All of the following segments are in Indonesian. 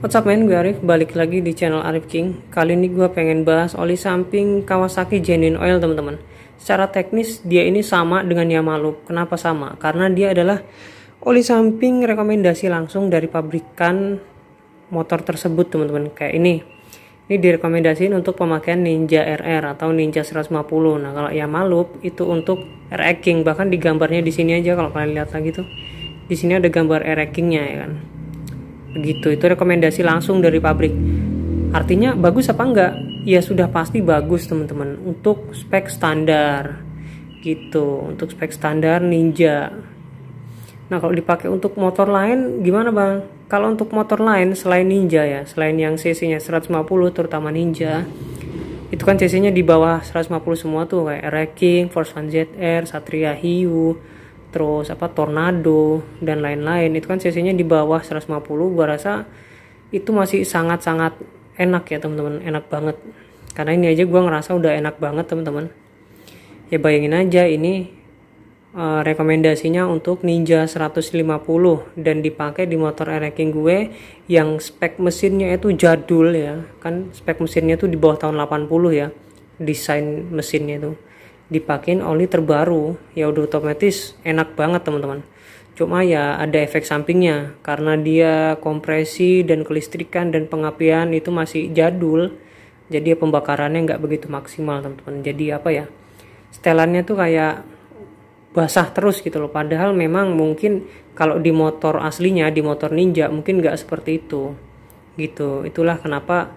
What's up men, gue Arif, balik lagi di channel Arif King Kali ini gue pengen bahas oli samping Kawasaki Genuine Oil teman-teman Secara teknis dia ini sama dengan Yamaha Loop. Kenapa sama? Karena dia adalah oli samping rekomendasi langsung dari pabrikan motor tersebut teman-teman Kayak ini ini direkomendasiin untuk pemakaian Ninja RR atau Ninja 150. Nah, kalau Yamaha Loop itu untuk RR King, bahkan di gambarnya di sini aja kalau kalian lihat lagi tuh. Di sini ada gambar RR King-nya ya kan begitu itu rekomendasi langsung dari pabrik artinya bagus apa enggak ya sudah pasti bagus teman-teman untuk spek standar gitu untuk spek standar ninja nah kalau dipakai untuk motor lain gimana bang kalau untuk motor lain selain ninja ya selain yang cc nya 150 terutama ninja itu kan cc nya di bawah 150 semua tuh kayak Racking, Force One ZR, Satria Hiu terus apa tornado dan lain-lain itu kan cc-nya di bawah 150 gua rasa itu masih sangat-sangat enak ya teman-teman enak banget karena ini aja gua ngerasa udah enak banget teman-teman ya bayangin aja ini uh, rekomendasinya untuk Ninja 150 dan dipakai di motor e-racing gue yang spek mesinnya itu jadul ya kan spek mesinnya itu di bawah tahun 80 ya desain mesinnya itu dipakein oli terbaru ya udah otomatis enak banget teman-teman cuma ya ada efek sampingnya karena dia kompresi dan kelistrikan dan pengapian itu masih jadul jadi pembakarannya nggak begitu maksimal teman-teman jadi apa ya setelannya tuh kayak basah terus gitu loh padahal memang mungkin kalau di motor aslinya di motor ninja mungkin nggak seperti itu gitu itulah kenapa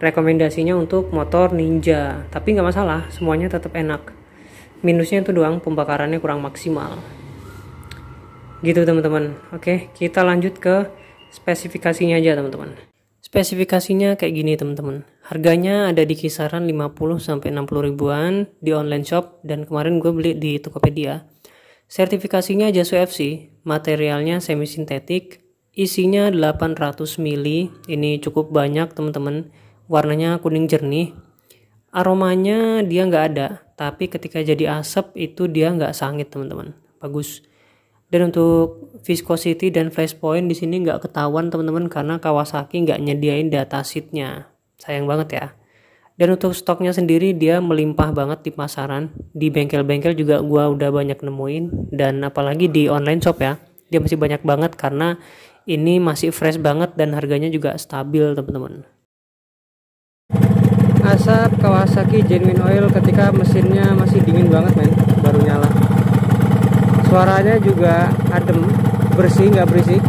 rekomendasinya untuk motor ninja tapi nggak masalah semuanya tetap enak minusnya itu doang pembakarannya kurang maksimal gitu teman-teman oke kita lanjut ke spesifikasinya aja teman-teman spesifikasinya kayak gini teman-teman harganya ada di kisaran 50 sampai 60 ribuan di online shop dan kemarin gue beli di Tokopedia sertifikasinya Jasu FC materialnya semi sintetik isinya 800 mili ini cukup banyak teman-teman warnanya kuning jernih aromanya dia nggak ada tapi ketika jadi asap itu dia nggak sangit teman-teman bagus dan untuk viscosity dan flash point di sini nggak ketahuan teman-teman karena Kawasaki nggak nyediain data sheetnya sayang banget ya dan untuk stoknya sendiri dia melimpah banget di pasaran di bengkel-bengkel juga gua udah banyak nemuin dan apalagi di online shop ya dia masih banyak banget karena ini masih fresh banget dan harganya juga stabil teman-teman asap Kawasaki Genuine Oil ketika mesinnya masih dingin banget men baru nyala suaranya juga adem bersih nggak berisik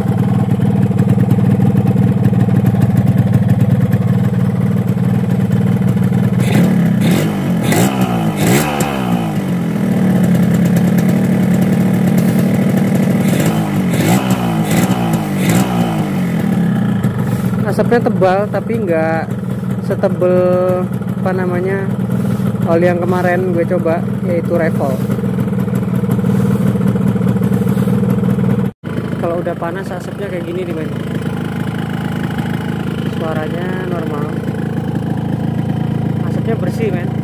asapnya tebal tapi nggak setebel apa namanya oli yang kemarin gue coba yaitu Revol kalau udah panas asapnya kayak gini nih men suaranya normal asapnya bersih men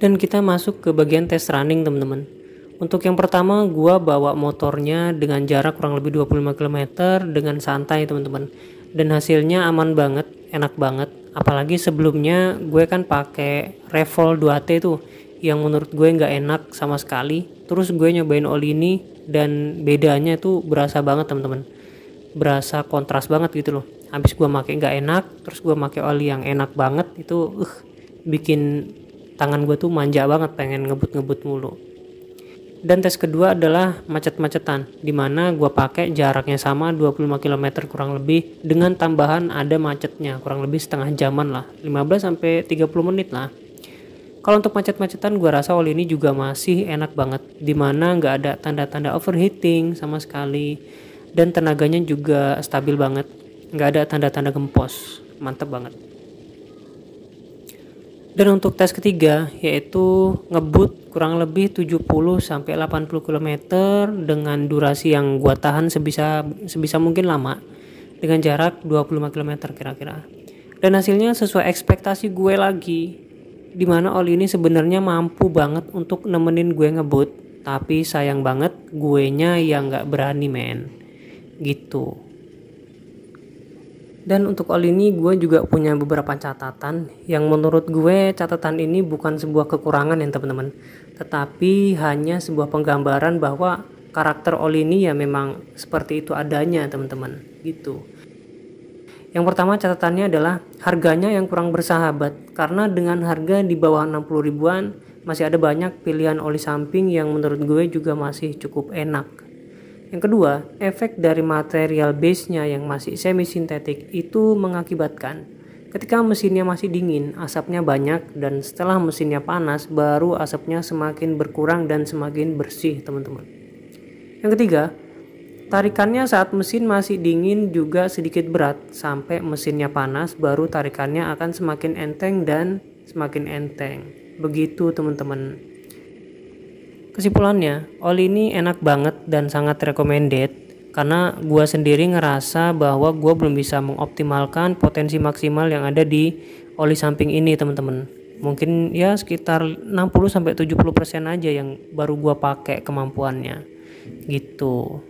dan kita masuk ke bagian test running teman-teman. Untuk yang pertama, gua bawa motornya dengan jarak kurang lebih 25 km dengan santai teman-teman. Dan hasilnya aman banget, enak banget. Apalagi sebelumnya gue kan pakai Revol 2T tuh yang menurut gue nggak enak sama sekali. Terus gue nyobain oli ini dan bedanya tuh berasa banget teman-teman. Berasa kontras banget gitu loh. Habis gue pakai nggak enak, terus gue pakai oli yang enak banget itu uh, bikin tangan gue tuh manja banget pengen ngebut-ngebut mulu dan tes kedua adalah macet-macetan di mana gue pakai jaraknya sama 25 km kurang lebih dengan tambahan ada macetnya kurang lebih setengah jaman lah 15 sampai 30 menit lah kalau untuk macet-macetan gue rasa oli ini juga masih enak banget dimana nggak ada tanda-tanda overheating sama sekali dan tenaganya juga stabil banget nggak ada tanda-tanda gempos mantep banget dan untuk tes ketiga yaitu ngebut kurang lebih 70 sampai 80 km dengan durasi yang gua tahan sebisa sebisa mungkin lama dengan jarak 25 km kira-kira. Dan hasilnya sesuai ekspektasi gue lagi. Dimana Oli ini sebenarnya mampu banget untuk nemenin gue ngebut. Tapi sayang banget gue nya yang nggak berani men. Gitu. Dan untuk oli ini gue juga punya beberapa catatan yang menurut gue catatan ini bukan sebuah kekurangan ya teman-teman. Tetapi hanya sebuah penggambaran bahwa karakter Oli ini ya memang seperti itu adanya teman-teman gitu. Yang pertama catatannya adalah harganya yang kurang bersahabat karena dengan harga di bawah 60 ribuan masih ada banyak pilihan oli samping yang menurut gue juga masih cukup enak yang kedua, efek dari material base-nya yang masih semi-sintetik itu mengakibatkan ketika mesinnya masih dingin, asapnya banyak dan setelah mesinnya panas baru asapnya semakin berkurang dan semakin bersih, teman-teman. Yang ketiga, tarikannya saat mesin masih dingin juga sedikit berat sampai mesinnya panas baru tarikannya akan semakin enteng dan semakin enteng. Begitu, teman-teman. Kesimpulannya, Oli ini enak banget dan sangat recommended karena gua sendiri ngerasa bahwa gua belum bisa mengoptimalkan potensi maksimal yang ada di oli samping ini teman-teman. Mungkin ya sekitar 60 sampai 70% aja yang baru gua pakai kemampuannya. Gitu.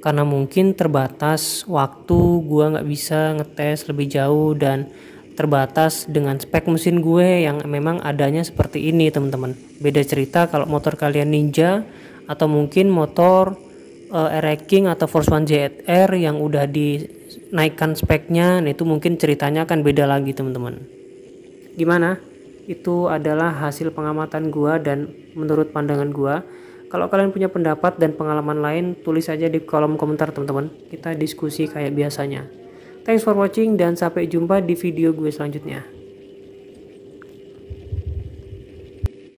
Karena mungkin terbatas waktu gua nggak bisa ngetes lebih jauh dan terbatas dengan spek mesin gue yang memang adanya seperti ini teman-teman beda cerita kalau motor kalian ninja atau mungkin motor uh, eh, e, King atau Force One JR yang udah dinaikkan speknya nah itu mungkin ceritanya akan beda lagi teman-teman gimana itu adalah hasil pengamatan gua dan menurut pandangan gua kalau kalian punya pendapat dan pengalaman lain tulis aja di kolom komentar teman-teman kita diskusi kayak biasanya Thanks for watching dan sampai jumpa di video gue selanjutnya.